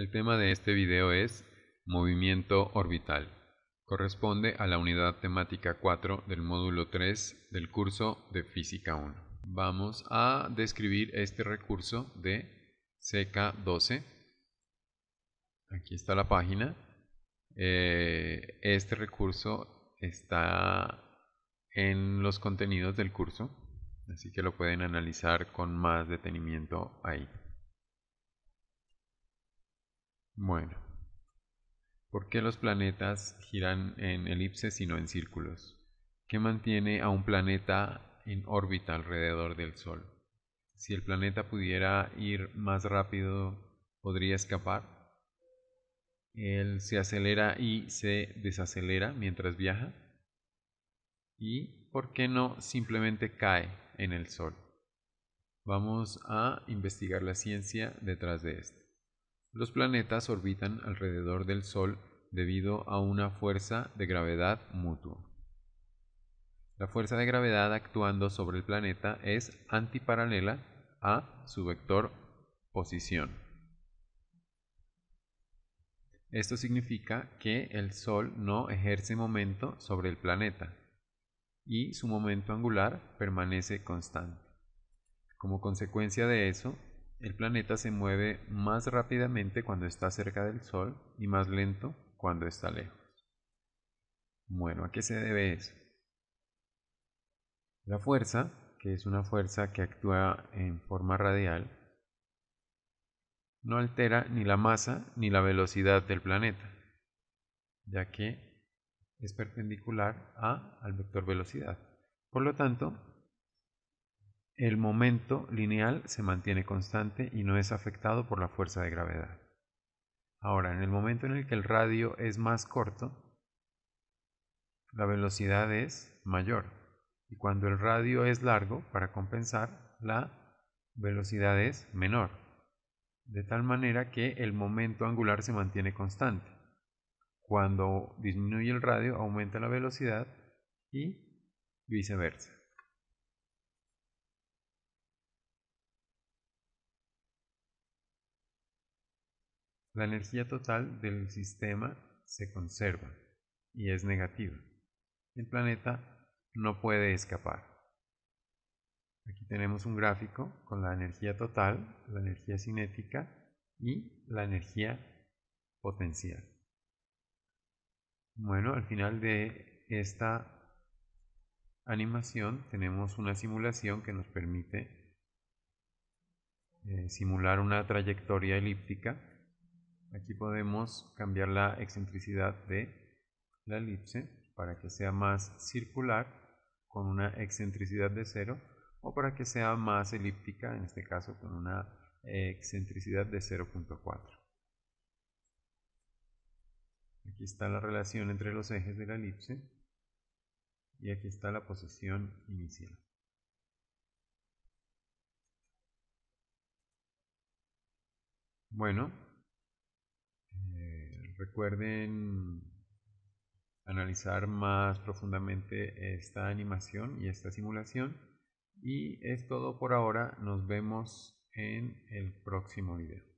El tema de este video es movimiento orbital. Corresponde a la unidad temática 4 del módulo 3 del curso de Física 1. Vamos a describir este recurso de CK12. Aquí está la página. Eh, este recurso está en los contenidos del curso, así que lo pueden analizar con más detenimiento ahí. Bueno, ¿por qué los planetas giran en elipses y no en círculos? ¿Qué mantiene a un planeta en órbita alrededor del Sol? Si el planeta pudiera ir más rápido, ¿podría escapar? Él se acelera y se desacelera mientras viaja. ¿Y por qué no simplemente cae en el sol? Vamos a investigar la ciencia detrás de esto. Los planetas orbitan alrededor del Sol debido a una fuerza de gravedad mutua. La fuerza de gravedad actuando sobre el planeta es antiparalela a su vector posición. Esto significa que el Sol no ejerce momento sobre el planeta y su momento angular permanece constante. Como consecuencia de eso, el planeta se mueve más rápidamente cuando está cerca del Sol y más lento cuando está lejos. Bueno, ¿a qué se debe eso? La fuerza, que es una fuerza que actúa en forma radial, no altera ni la masa ni la velocidad del planeta, ya que es perpendicular a al vector velocidad. Por lo tanto, el momento lineal se mantiene constante y no es afectado por la fuerza de gravedad. Ahora, en el momento en el que el radio es más corto, la velocidad es mayor. Y cuando el radio es largo, para compensar, la velocidad es menor. De tal manera que el momento angular se mantiene constante. Cuando disminuye el radio, aumenta la velocidad y viceversa. la energía total del sistema se conserva y es negativa. El planeta no puede escapar. Aquí tenemos un gráfico con la energía total, la energía cinética y la energía potencial. Bueno, al final de esta animación tenemos una simulación que nos permite eh, simular una trayectoria elíptica Aquí podemos cambiar la excentricidad de la elipse para que sea más circular con una excentricidad de cero o para que sea más elíptica, en este caso con una excentricidad de 0.4. Aquí está la relación entre los ejes de la elipse y aquí está la posición inicial. Bueno, Recuerden analizar más profundamente esta animación y esta simulación. Y es todo por ahora. Nos vemos en el próximo video.